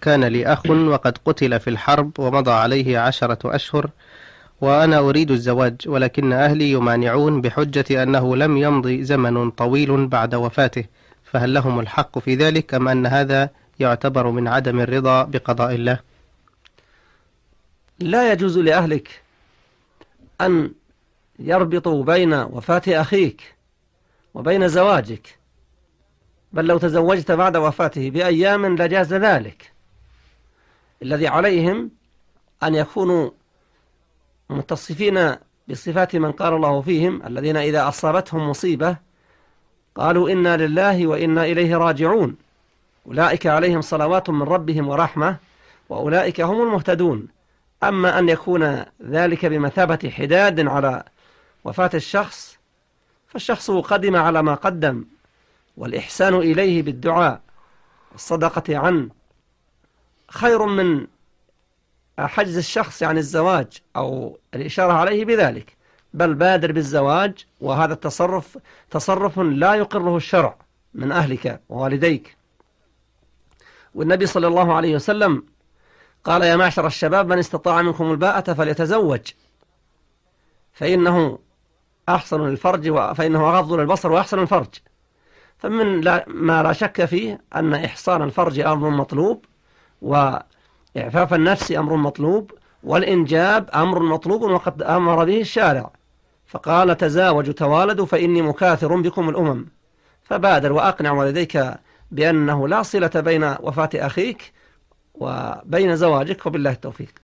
كان لي أخ وقد قتل في الحرب ومضى عليه عشرة أشهر وأنا أريد الزواج ولكن أهلي يمانعون بحجة أنه لم يمضي زمن طويل بعد وفاته فهل لهم الحق في ذلك أم أن هذا يعتبر من عدم الرضا بقضاء الله لا يجوز لأهلك أن يربطوا بين وفاة أخيك وبين زواجك بل لو تزوجت بعد وفاته بأيام لجاز ذلك الذي عليهم أن يكونوا متصفين بصفات من قال الله فيهم الذين إذا أصابتهم مصيبة قالوا إنا لله وإنا إليه راجعون أولئك عليهم صلوات من ربهم ورحمة وأولئك هم المهتدون أما أن يكون ذلك بمثابة حداد على وفاة الشخص فالشخص قدم على ما قدم والإحسان إليه بالدعاء الصدقة عنه خير من حجز الشخص عن الزواج أو الإشارة عليه بذلك بل بادر بالزواج وهذا التصرف تصرف لا يقره الشرع من أهلك ووالديك والنبي صلى الله عليه وسلم قال يا معشر الشباب من استطاع منكم الباءة فليتزوج فإنه أحسن للفرج فإنه أغض للبصر وأحسن الفرج فمن لا ما لا شك فيه أن إحصان الفرج أمر مطلوب وإعفاف النفس أمر مطلوب والإنجاب أمر مطلوب وقد أمر به الشارع فقال تزاوجوا توالدوا فإني مكاثر بكم الأمم فبادر وأقنع والديك بأنه لا صلة بين وفاة أخيك وبين زواجك وبالله التوفيق